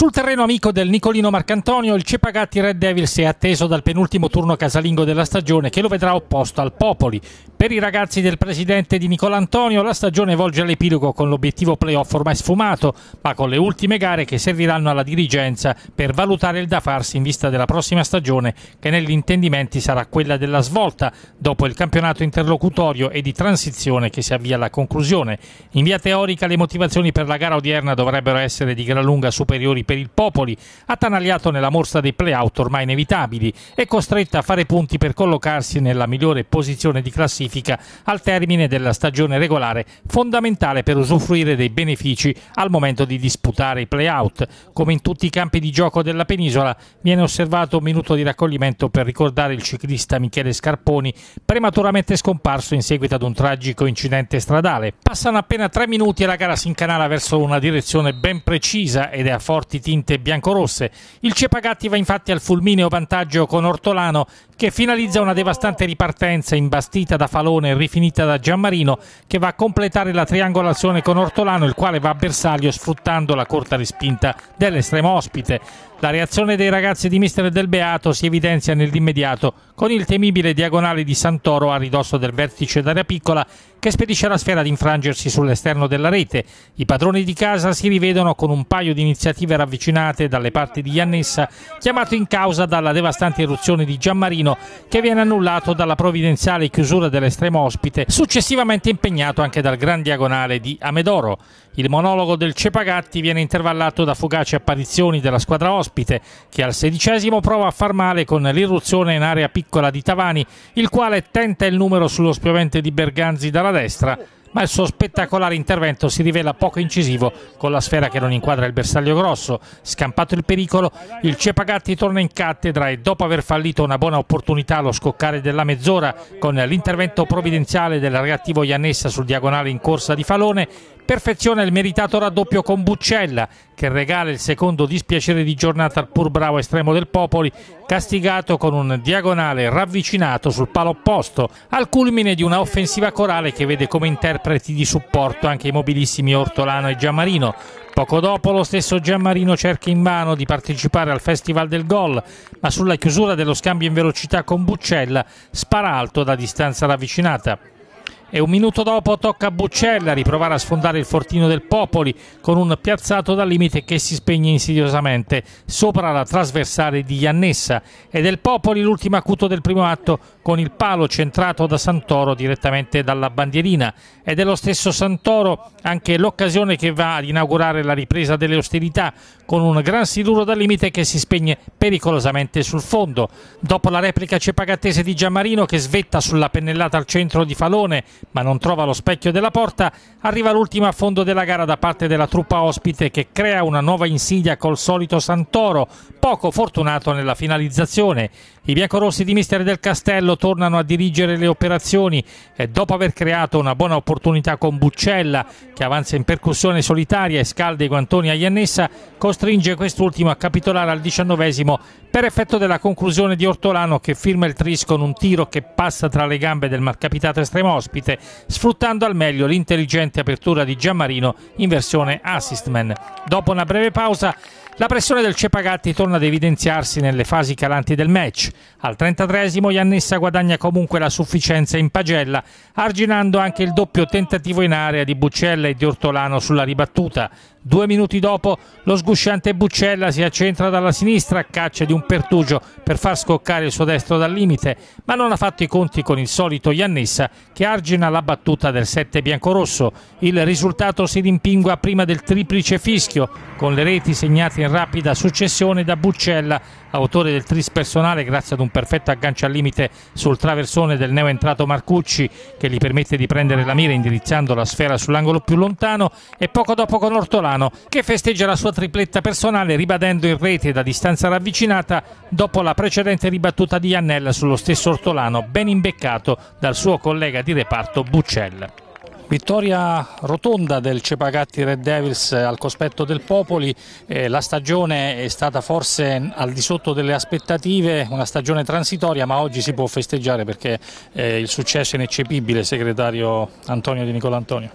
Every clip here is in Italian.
Sul terreno amico del Nicolino Marcantonio, il Cepagatti Red Devils è atteso dal penultimo turno casalingo della stagione che lo vedrà opposto al Popoli. Per i ragazzi del presidente di Antonio la stagione volge all'epilogo con l'obiettivo playoff ormai sfumato, ma con le ultime gare che serviranno alla dirigenza per valutare il da farsi in vista della prossima stagione che negli intendimenti sarà quella della svolta dopo il campionato interlocutorio e di transizione che si avvia alla conclusione. In via teorica le motivazioni per la gara odierna dovrebbero essere di gran lunga superiori per il Popoli, attanagliato nella morsa dei playout ormai inevitabili e costretto a fare punti per collocarsi nella migliore posizione di classifica al termine della stagione regolare, fondamentale per usufruire dei benefici al momento di disputare i playout. Come in tutti i campi di gioco della penisola, viene osservato un minuto di raccoglimento per ricordare il ciclista Michele Scarponi, prematuramente scomparso in seguito ad un tragico incidente stradale. Passano appena tre minuti e la gara si incanala verso una direzione ben precisa ed è a forti tinte biancorosse. Il Cepagatti va infatti al fulmineo vantaggio con Ortolano che finalizza una devastante ripartenza imbastita da Falone e rifinita da Giammarino che va a completare la triangolazione con Ortolano il quale va a bersaglio sfruttando la corta respinta dell'estremo ospite. La reazione dei ragazzi di Mister del Beato si evidenzia nell'immediato con il temibile diagonale di Santoro a ridosso del vertice d'area piccola che spedisce la sfera ad infrangersi sull'esterno della rete. I padroni di casa si rivedono con un paio di iniziative ravvicinate dalle parti di Iannessa, chiamato in causa dalla devastante eruzione di Giammarino, che viene annullato dalla provvidenziale chiusura dell'estremo ospite, successivamente impegnato anche dal Gran Diagonale di Amedoro. Il monologo del Cepagatti viene intervallato da fugaci apparizioni della squadra ospite, che al sedicesimo prova a far male con l'irruzione in area piccola di Tavani, il quale tenta il numero sullo spiovente di Berganzi dalla la destra, ma il suo spettacolare intervento si rivela poco incisivo con la sfera che non inquadra il bersaglio grosso. Scampato il pericolo, il Cepagatti torna in cattedra e dopo aver fallito una buona opportunità allo scoccare della mezz'ora con l'intervento provvidenziale del reattivo Iannessa sul diagonale in corsa di Falone, Perfeziona il meritato raddoppio con Buccella, che regala il secondo dispiacere di giornata al pur bravo estremo del Popoli, castigato con un diagonale ravvicinato sul palo opposto, al culmine di una offensiva corale che vede come interpreti di supporto anche i mobilissimi Ortolano e Giammarino, Poco dopo lo stesso Giammarino cerca in invano di partecipare al Festival del Gol, ma sulla chiusura dello scambio in velocità con Buccella spara alto da distanza ravvicinata e un minuto dopo tocca a Buccella riprovare a sfondare il fortino del Popoli con un piazzato dal limite che si spegne insidiosamente sopra la trasversale di Iannessa e del Popoli l'ultimo acuto del primo atto con il palo centrato da Santoro direttamente dalla bandierina e dello stesso Santoro anche l'occasione che va ad inaugurare la ripresa delle ostilità con un gran siluro dal limite che si spegne pericolosamente sul fondo. Dopo la replica cepagatese di Giammarino che svetta sulla pennellata al centro di Falone ma non trova lo specchio della porta, arriva l'ultima a fondo della gara da parte della truppa ospite che crea una nuova insidia col solito Santoro, poco fortunato nella finalizzazione. I biancorossi di Mister del Castello tornano a dirigere le operazioni e dopo aver creato una buona opportunità con Buccella che avanza in percussione solitaria e scalda i guantoni a Iannessa, costringe quest'ultimo a capitolare al diciannovesimo per effetto della conclusione di Ortolano che firma il tris con un tiro che passa tra le gambe del marcapitato estremo ospite, sfruttando al meglio l'intelligente apertura di Giammarino in versione assist man. Dopo una breve pausa la pressione del Cepagatti torna ad evidenziarsi nelle fasi calanti del match. Al 33esimo Iannessa guadagna comunque la sufficienza in pagella, arginando anche il doppio tentativo in area di Buccella e di Ortolano sulla ribattuta. Due minuti dopo lo sgusciante Buccella si accentra dalla sinistra a caccia di un pertugio per far scoccare il suo destro dal limite, ma non ha fatto i conti con il solito Iannessa che argina la battuta del 7 biancorosso. Il risultato si rimpingua prima del triplice fischio, con le reti segnate in rapida successione da Buccella autore del tris personale grazie ad un perfetto aggancio al limite sul traversone del neo entrato Marcucci che gli permette di prendere la mira indirizzando la sfera sull'angolo più lontano e poco dopo con Ortolano che festeggia la sua tripletta personale ribadendo in rete da distanza ravvicinata dopo la precedente ribattuta di Iannella sullo stesso Ortolano ben imbeccato dal suo collega di reparto Buccella. Vittoria rotonda del Cepagatti Red Devils al cospetto del Popoli, eh, la stagione è stata forse al di sotto delle aspettative, una stagione transitoria ma oggi si può festeggiare perché eh, il successo è ineccepibile, segretario Antonio Di Nicola Antonio.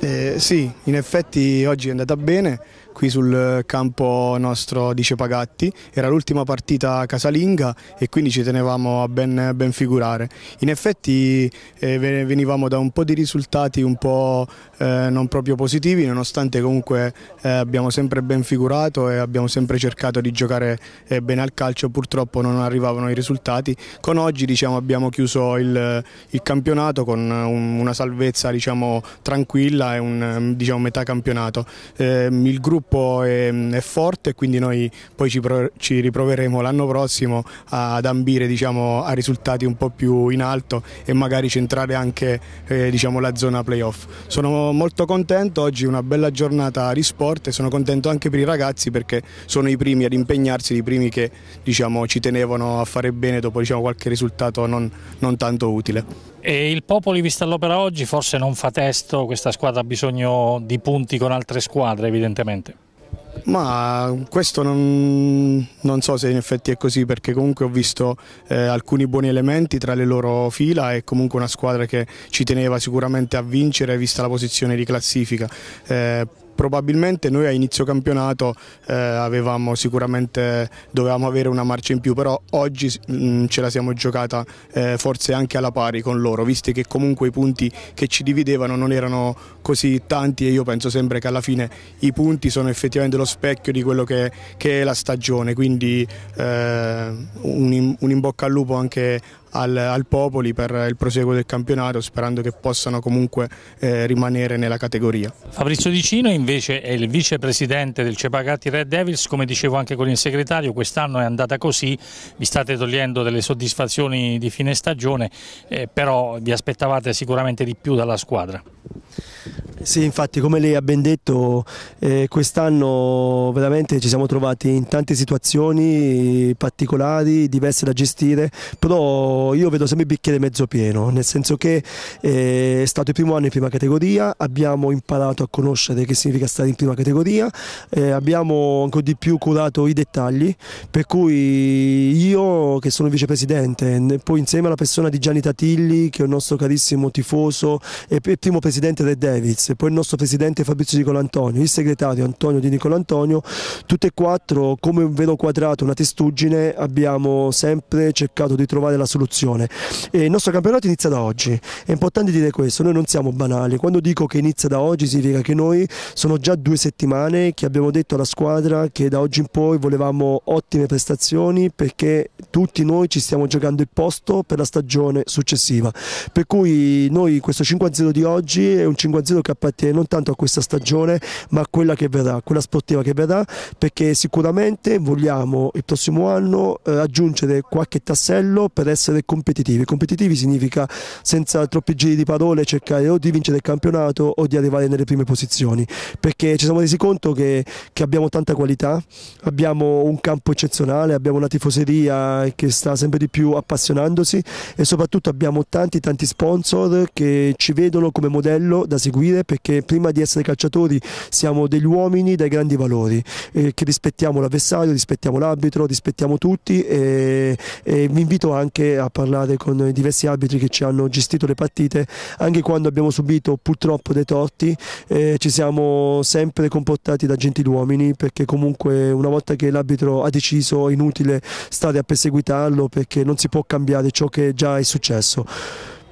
Eh, sì, in effetti oggi è andata bene qui sul campo nostro di Cepagatti, era l'ultima partita casalinga e quindi ci tenevamo a ben, ben figurare. In effetti eh, venivamo da un po' di risultati un po' eh, non proprio positivi, nonostante comunque eh, abbiamo sempre ben figurato e abbiamo sempre cercato di giocare eh, bene al calcio, purtroppo non arrivavano i risultati. Con oggi diciamo, abbiamo chiuso il, il campionato con un, una salvezza diciamo, tranquilla e un diciamo, metà campionato. Ehm, il gruppo gruppo è, è forte e quindi noi poi ci, pro, ci riproveremo l'anno prossimo ad ambire diciamo, a risultati un po' più in alto e magari centrare anche eh, diciamo, la zona playoff. Sono molto contento, oggi è una bella giornata di sport e sono contento anche per i ragazzi perché sono i primi ad impegnarsi, i primi che diciamo, ci tenevano a fare bene dopo diciamo, qualche risultato non, non tanto utile. E il Popoli, vista l'opera oggi, forse non fa testo, questa squadra ha bisogno di punti con altre squadre evidentemente. Ma questo non, non, so se in effetti è così perché comunque ho visto eh, alcuni buoni elementi tra le loro fila e comunque una squadra che ci teneva sicuramente a vincere vista la posizione di classifica. Eh, probabilmente noi a inizio campionato eh, avevamo sicuramente dovevamo avere una marcia in più però oggi mh, mm, ce la siamo giocata eh, forse anche alla pari con loro visti che comunque i punti che ci dividevano non erano così tanti e io penso sempre che alla fine i punti sono effettivamente lo specchio di quello che, che è la stagione quindi eh, un, in, un, in bocca al lupo anche al, al, Popoli per il proseguo del campionato sperando che possano comunque eh, rimanere nella categoria. Fabrizio Dicino invece è il vicepresidente del Cepagatti Red Devils, come dicevo anche con il segretario, quest'anno è andata così, vi state togliendo delle soddisfazioni di fine stagione, eh, però vi aspettavate sicuramente di più dalla squadra. Sì, infatti come lei ha ben detto, eh, quest'anno veramente ci siamo trovati in tante situazioni particolari, diverse da gestire, però io vedo sempre il bicchiere mezzo pieno, nel senso che eh, è stato il primo anno in prima categoria, abbiamo imparato a conoscere che significa stare in prima categoria, eh, abbiamo ancora di più curato i dettagli, per cui io che sono vicepresidente, poi insieme alla persona di Gianni Tatilli, che è un nostro carissimo tifoso e primo presidente del DEF, Davis, poi il nostro presidente Fabrizio Di Colantonio, il segretario Antonio Di Nicolantonio, tutte e quattro come un velo quadrato, una testuggine, abbiamo sempre cercato di trovare la soluzione. E il nostro campionato inizia da oggi, è importante dire questo, noi non siamo banali, quando dico che inizia da oggi significa che noi sono già due settimane che abbiamo detto alla squadra che da oggi in poi volevamo ottime prestazioni perché tutti noi ci stiamo giocando il posto per la stagione successiva, per cui noi questo 5-0 di oggi è un 5 Zero che appartiene non tanto a questa stagione ma a quella che verrà, quella sportiva che verrà perché sicuramente vogliamo il prossimo anno eh, aggiungere qualche tassello per essere competitivi. Competitivi significa senza troppi giri di parole cercare o di vincere il campionato o di arrivare nelle prime posizioni perché ci siamo resi conto che, che abbiamo tanta qualità, abbiamo un campo eccezionale, abbiamo una tifoseria che sta sempre di più appassionandosi e soprattutto abbiamo tanti tanti sponsor che ci vedono come modello da sicurezza seguire perché prima di essere calciatori siamo degli uomini dai grandi valori eh, che rispettiamo l'avversario, rispettiamo l'arbitro, rispettiamo tutti e, e, vi invito anche a parlare con i diversi arbitri che ci hanno gestito le partite anche quando abbiamo subito purtroppo dei torti eh, ci siamo sempre comportati da gentiluomini perché comunque una volta che l'arbitro ha deciso è inutile stare a perseguitarlo perché non si può cambiare ciò che già è successo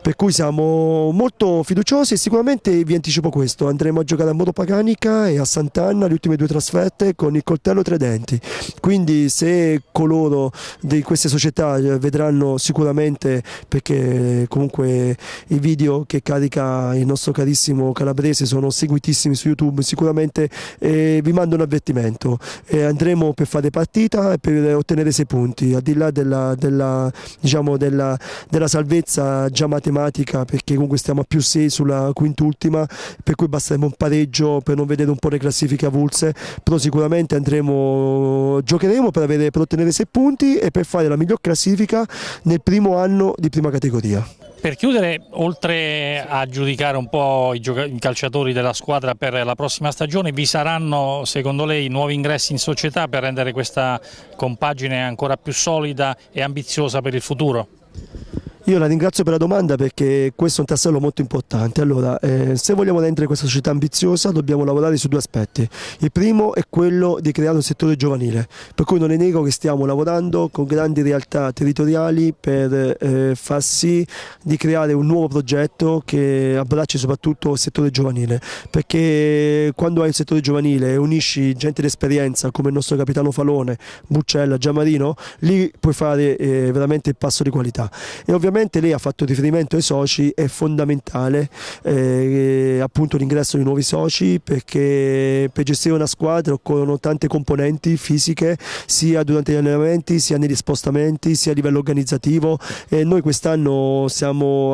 per cui siamo molto fiduciosi e sicuramente vi anticipo questo, andremo a giocare a Paganica e a Sant'Anna le ultime due trasferte con il coltello tre denti, quindi se coloro di queste società eh, vedranno sicuramente, perché comunque i video che carica il nostro carissimo Calabrese sono seguitissimi su YouTube, sicuramente eh, vi mando un avvertimento, eh, andremo per fare partita e per ottenere sei punti, al di là della, della, diciamo della, della salvezza già matematica matematica perché comunque stiamo a più 6 sulla quintultima, per cui basterebbe un pareggio per non vedere un po' le classifiche avulse, però sicuramente andremo, giocheremo per, avere, per ottenere 6 punti e per fare la miglior classifica nel primo anno di prima categoria. Per chiudere, oltre a giudicare un po' i, i, calciatori della squadra per la prossima stagione, vi saranno secondo lei nuovi ingressi in società per rendere questa compagine ancora più solida e ambiziosa per il futuro? Io la ringrazio per la domanda perché questo è un tassello molto importante. Allora, eh, se vogliamo rendere questa società ambiziosa dobbiamo lavorare su due aspetti. Il primo è quello di creare un settore giovanile, per cui non ne nego che stiamo lavorando con grandi realtà territoriali per eh, far sì di creare un nuovo progetto che abbracci soprattutto il settore giovanile, perché quando hai il settore giovanile e unisci gente d'esperienza come il nostro capitano Falone, Buccella, Giammarino, lì puoi fare eh, veramente il passo di qualità. E ovviamente sicuramente lei ha fatto riferimento ai soci, è fondamentale eh, appunto l'ingresso di nuovi soci perché per gestire una squadra occorrono tante componenti fisiche sia durante gli allenamenti sia negli spostamenti sia a livello organizzativo e noi quest'anno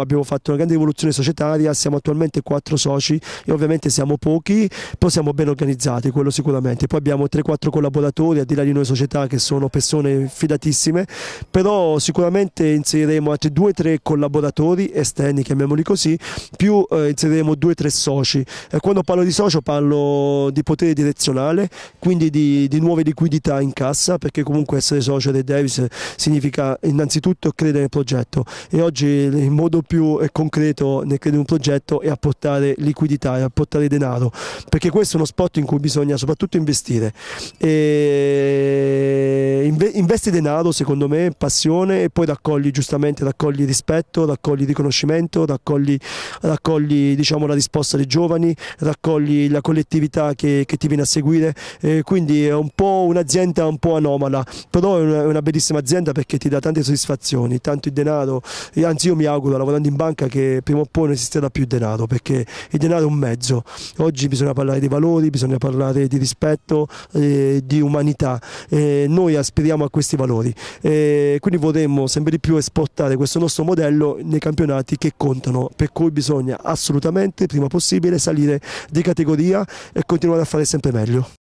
abbiamo fatto una grande rivoluzione societaria, siamo attualmente quattro soci e ovviamente siamo pochi, però siamo ben organizzati, quello sicuramente. Poi abbiamo 3-4 collaboratori, al di là di noi società che sono persone fidatissime, però sicuramente inseriremo altri due due o tre collaboratori esterni, chiamiamoli così, più eh, inseriremo due o tre soci. Eh, quando parlo di socio parlo di potere direzionale, quindi di, di nuove liquidità in cassa, perché comunque essere socio dei Davis significa innanzitutto credere nel progetto e oggi il modo più eh, concreto nel credere in un progetto è apportare liquidità, è apportare denaro, perché questo è uno spot in cui bisogna soprattutto investire. E investi denaro, secondo me, passione e poi raccogli giustamente, raccogli rispetto, raccogli riconoscimento, raccogli, raccogli diciamo, la risposta dei giovani, raccogli la collettività che, che ti viene a seguire, eh, quindi è un po' un'azienda un po' anomala, però è una, è una, bellissima azienda perché ti dà tante soddisfazioni, tanto il denaro, anzi io mi auguro lavorando in banca che prima o poi non esisterà più il denaro perché il denaro è un mezzo, oggi bisogna parlare di valori, bisogna parlare di rispetto, eh, di umanità, eh, noi aspettiamo ispiriamo a questi valori e quindi vorremmo sempre di più esportare questo nostro modello nei campionati che contano, per cui bisogna assolutamente prima possibile salire di categoria e continuare a fare sempre meglio.